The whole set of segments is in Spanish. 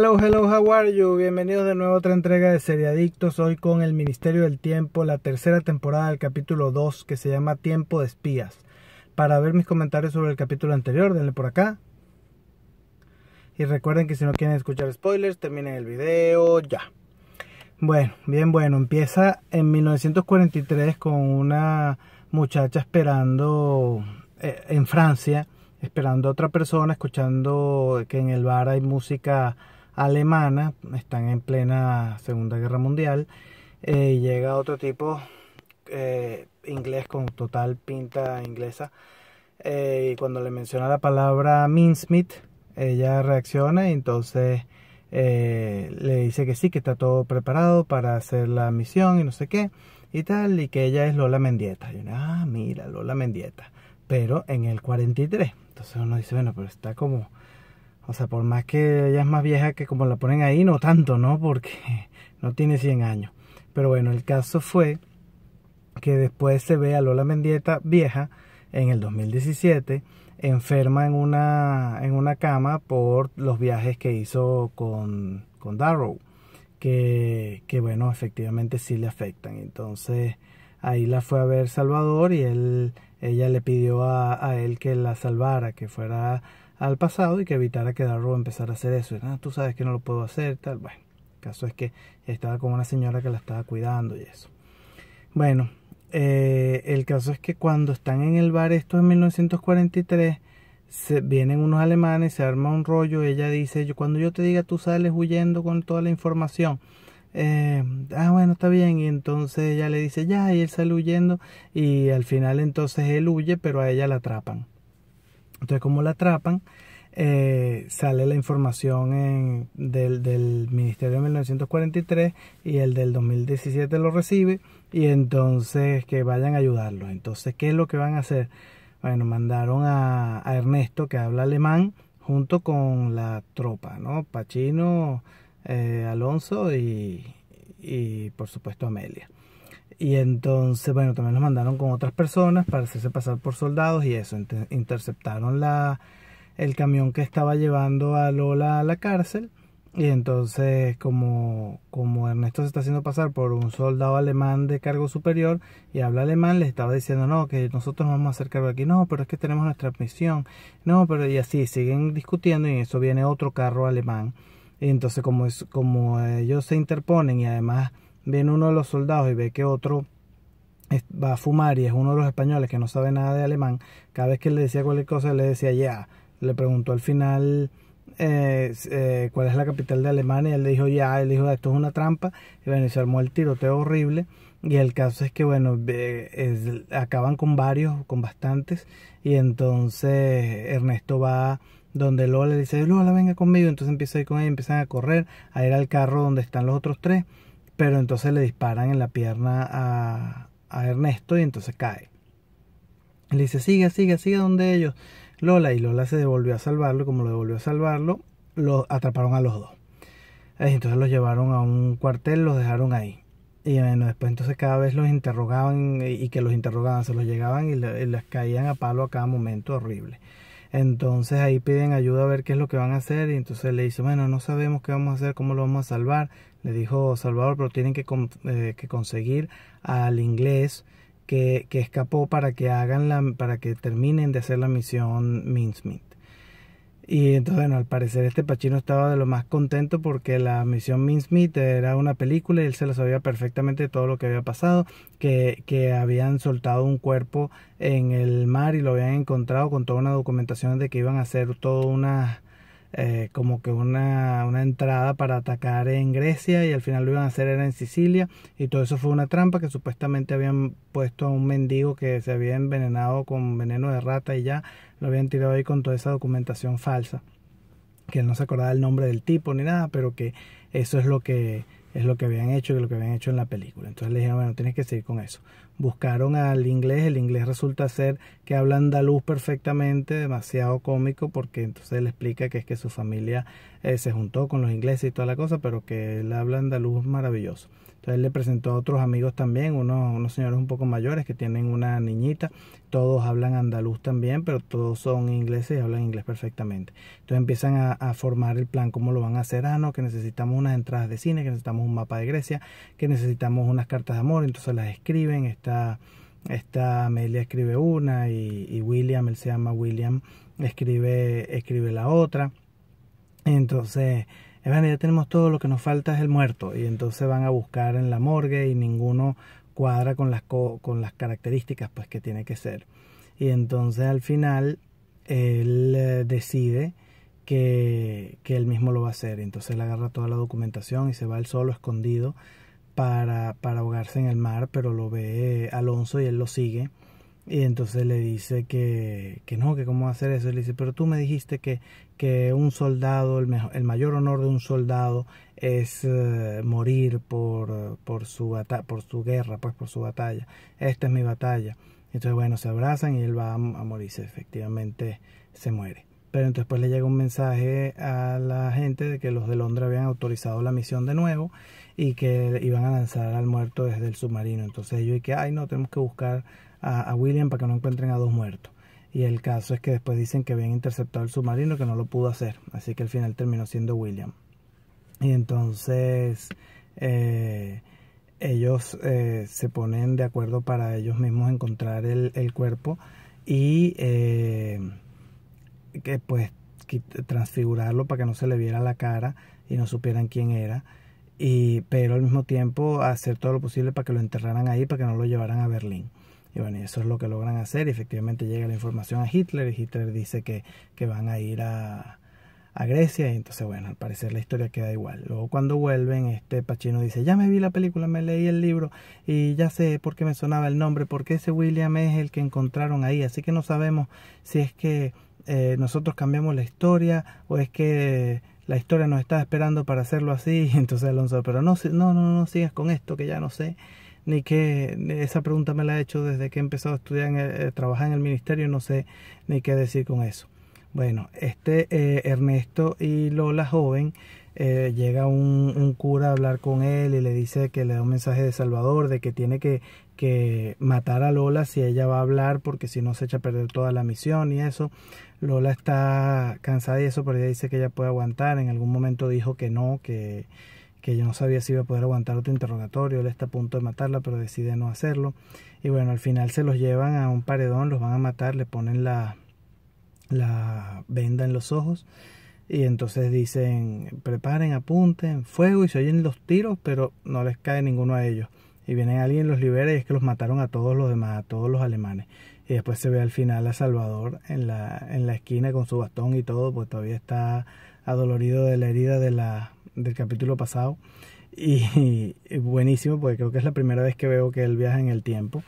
Hello, hello, how are you? Bienvenidos de nuevo a otra entrega de Seriadictos. Hoy con el Ministerio del Tiempo, la tercera temporada del capítulo 2 que se llama Tiempo de Espías. Para ver mis comentarios sobre el capítulo anterior, denle por acá. Y recuerden que si no quieren escuchar spoilers, terminen el video ya. Bueno, bien bueno, empieza en 1943 con una muchacha esperando eh, en Francia, esperando a otra persona, escuchando que en el bar hay música alemana, están en plena Segunda Guerra Mundial, eh, y llega otro tipo eh, inglés con total pinta inglesa, eh, y cuando le menciona la palabra Minsmith, ella reacciona y entonces le dice que sí, que está todo preparado para hacer la misión y no sé qué, y tal, y que ella es Lola Mendieta. Y ah, mira, Lola Mendieta, pero en el 43. Entonces uno dice, bueno, pero está como o sea, por más que ella es más vieja que como la ponen ahí, no tanto, ¿no? Porque no tiene 100 años. Pero bueno, el caso fue que después se ve a Lola Mendieta vieja en el 2017, enferma en una, en una cama por los viajes que hizo con, con Darrow, que, que bueno, efectivamente sí le afectan. Entonces ahí la fue a ver Salvador y él, ella le pidió a, a él que la salvara, que fuera al pasado y que evitara que Darro empezar a hacer eso. Ah, tú sabes que no lo puedo hacer, tal. Bueno, el caso es que estaba con una señora que la estaba cuidando y eso. Bueno, eh, el caso es que cuando están en el bar, esto en 1943, se, vienen unos alemanes, se arma un rollo, ella dice, yo, cuando yo te diga tú sales huyendo con toda la información. Eh, ah, bueno, está bien. Y entonces ella le dice, ya, y él sale huyendo. Y al final entonces él huye, pero a ella la atrapan. Entonces, como la atrapan, eh, sale la información del, Ministerio de 1943 y el del 2017 lo recibe y entonces que vayan a ayudarlo. Entonces, ¿qué es lo que van a hacer? Bueno, mandaron a, Ernesto, que habla alemán, junto con la tropa, ¿no? Pachino, eh, Alonso y, por supuesto, Amelia. Y entonces, bueno, también los mandaron con otras personas para hacerse pasar por soldados y eso. Interceptaron la, el camión que estaba llevando a Lola a la cárcel. Y entonces, como, como Ernesto se está haciendo pasar por un soldado alemán de cargo superior y habla alemán, le estaba diciendo, no, que nosotros nos vamos a hacer cargo aquí, no, pero es que tenemos nuestra misión, no, pero y así siguen discutiendo y eso viene otro carro alemán. Y entonces, como, es, como ellos se interponen y además viene uno de los soldados y ve que otro va a fumar y es uno de los españoles que no sabe nada de alemán, cada vez que le decía cualquier cosa le decía ya, le preguntó al final eh, eh cuál es la capital de Alemania, y él le dijo ya, él dijo esto es una trampa, y bueno, se armó el tiroteo horrible, y el caso es que bueno, acaban con varios, con bastantes, y entonces Ernesto va donde Lola le dice, Lola venga conmigo, entonces empieza a ir con ella, y empiezan a correr, a ir al carro donde están los otros tres, pero entonces le disparan en la pierna a, Ernesto y entonces cae. Le dice, sigue, sigue, sigue donde ellos. Lola y Lola se devolvió a salvarlo como lo devolvió a salvarlo, lo atraparon a los dos. Entonces los llevaron a un cuartel, los dejaron ahí. Y bueno, después entonces cada vez los interrogaban y que los interrogaban, se los llegaban y, y les caían a palo a cada momento horrible. Entonces ahí piden ayuda a ver qué es lo que van a hacer y entonces le dice, bueno, no sabemos qué vamos a hacer, cómo lo vamos a salvar, le dijo Salvador, pero tienen que, eh, conseguir al inglés que, escapó para que hagan la, para que terminen de hacer la misión Minsmith Y entonces, bueno, al parecer este Pachino estaba de lo más contento porque la misión Minsmith era una película y él se lo sabía perfectamente todo lo que había pasado, que, que habían soltado un cuerpo en el mar y lo habían encontrado con toda una documentación de que iban a hacer toda una eh, como que una, una, entrada para atacar en Grecia y al final lo iban a hacer era en Sicilia y todo eso fue una trampa que supuestamente habían puesto a un mendigo que se había envenenado con veneno de rata y ya lo habían tirado ahí con toda esa documentación falsa que él no se acordaba el nombre del tipo ni nada pero que eso es lo que es lo que habían hecho y lo que habían hecho en la película entonces le dijeron bueno tienes que seguir con eso buscaron al inglés, el inglés resulta ser que habla andaluz perfectamente, demasiado cómico, porque entonces él explica que es que su familia eh, se juntó con los ingleses y toda la cosa, pero que él habla andaluz maravilloso. Entonces él le presentó a otros amigos también, unos, unos señores un poco mayores que tienen una niñita, todos hablan andaluz también, pero todos son ingleses y hablan inglés perfectamente. Entonces empiezan a, formar el plan, cómo lo van a hacer, ah, no, que necesitamos unas entradas de cine, que necesitamos un mapa de Grecia, que necesitamos unas cartas de amor, entonces las escriben, está esta, Amelia escribe una y, William, él se llama William, escribe, escribe la otra. Entonces, bueno, ya tenemos todo, lo que nos falta es el muerto. Y entonces van a buscar en la morgue y ninguno cuadra con las, con las características pues, que tiene que ser. Y entonces al final él eh, decide que, que él mismo lo va a hacer. Entonces él agarra toda la documentación y se va él solo escondido para, para ahogarse en el mar, pero lo ve eh, Alonso y él lo sigue. Y entonces le dice que, que no, que cómo hacer eso. le dice, pero tú me dijiste que, que un soldado, el, el mayor honor de un soldado es eh, morir por, por, su por su guerra, pues por su batalla. Esta es mi batalla. Entonces, bueno, se abrazan y él va a morirse. Efectivamente, se muere pero después le llega un mensaje a la gente de que los de Londres habían autorizado la misión de nuevo y que iban a lanzar al muerto desde el submarino. Entonces ellos y que, ay no, tenemos que buscar a, William para que no encuentren a dos muertos. Y el caso es que después dicen que habían interceptado el submarino que no lo pudo hacer. Así que al final terminó siendo William. Y entonces eh, ellos eh, se ponen de acuerdo para ellos mismos encontrar el, cuerpo y... Eh, que pues transfigurarlo para que no se le viera la cara y no supieran quién era. Y, pero al mismo tiempo hacer todo lo posible para que lo enterraran ahí, para que no lo llevaran a Berlín. Y bueno, eso es lo que logran hacer. Y efectivamente llega la información a Hitler y Hitler dice que, que van a ir a, a Grecia. Y entonces, bueno, al parecer la historia queda igual. Luego cuando vuelven, este Pachino dice, ya me vi la película, me leí el libro y ya sé por qué me sonaba el nombre, porque ese William es el que encontraron ahí. Así que no sabemos si es que eh, nosotros cambiamos la historia o es que la historia nos está esperando para hacerlo así. Entonces Alonso, pero no, no, no, no sigas con esto que ya no sé. Ni que esa pregunta me la he hecho desde que he empezado a estudiar, en eh, trabajar en el ministerio, no sé ni qué decir con eso. Bueno, este eh, Ernesto y Lola joven eh, llega un, un, cura a hablar con él y le dice que le da un mensaje de Salvador, de que tiene que, que matar a Lola si ella va a hablar, porque si no se echa a perder toda la misión y eso. Lola está cansada y eso, pero ella dice que ella puede aguantar. En algún momento dijo que no, que, que yo no sabía si iba a poder aguantar otro interrogatorio, él está a punto de matarla, pero decide no hacerlo. Y bueno, al final se los llevan a un paredón, los van a matar, le ponen la, la venda en los ojos y entonces dicen, preparen, apunten, fuego y se oyen los tiros, pero no les cae ninguno a ellos. Y viene alguien, los libera y es que los mataron a todos los demás, a todos los alemanes. Y después se ve al final a Salvador en la, en la esquina con su bastón y todo, pues todavía está adolorido de la herida de la, del capítulo pasado. Y, buenísimo, porque creo que es la primera vez que veo que él viaja en el tiempo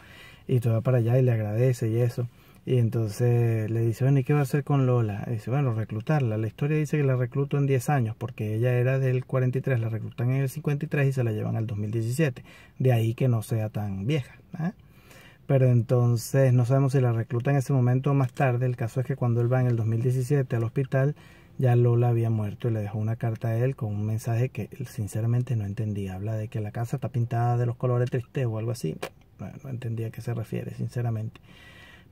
y todo para allá y le agradece y eso. Y entonces le dice, bueno, ¿y qué va a hacer con Lola? Y dice, bueno, reclutarla. La historia dice que la reclutó en 10 años, porque ella era del 43, la reclutan en el 53 y se la llevan al 2017. De ahí que no sea tan vieja. ¿ah? Pero entonces no sabemos si la reclutan en ese momento o más tarde. El caso es que cuando él va en el 2017 al hospital, ya Lola había muerto y le dejó una carta a él con un mensaje que sinceramente no entendía. Habla de que la casa está pintada de los colores tristes o algo así. no entendía a qué se refiere, sinceramente.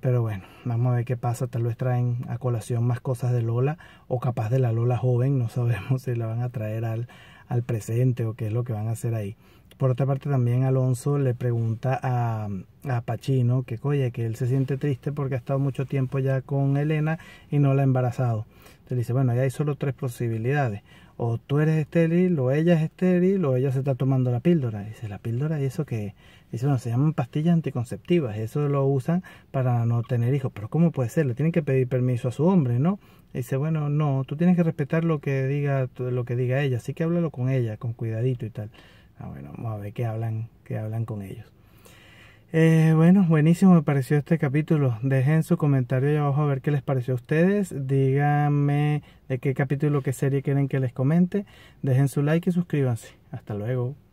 Pero bueno, vamos a ver qué pasa. Tal vez traen a colación más cosas de Lola o capaz de la Lola joven. No sabemos si la van a traer al, al presente o qué es lo que van a hacer ahí. Por otra parte también Alonso le pregunta a, a Pachino que, coye que él se siente triste porque ha estado mucho tiempo ya con Elena y no la ha embarazado. Le dice, bueno, ahí hay solo tres posibilidades. O tú eres estéril, o ella es estéril, o ella se está tomando la píldora. Dice, la píldora y eso que... Dice, bueno, se llaman pastillas anticonceptivas. Eso lo usan para no tener hijos. Pero ¿cómo puede ser? Le tienen que pedir permiso a su hombre, ¿no? Dice, bueno, no, tú tienes que respetar lo que diga, lo que diga ella. Así que háblalo con ella, con cuidadito y tal. Ah, bueno, vamos a ver qué hablan, qué hablan con ellos. Eh, bueno, buenísimo me pareció este capítulo. Dejen su comentario ahí abajo a ver qué les pareció a ustedes. Díganme de qué capítulo, qué serie quieren que les comente. Dejen su like y suscríbanse. Hasta luego.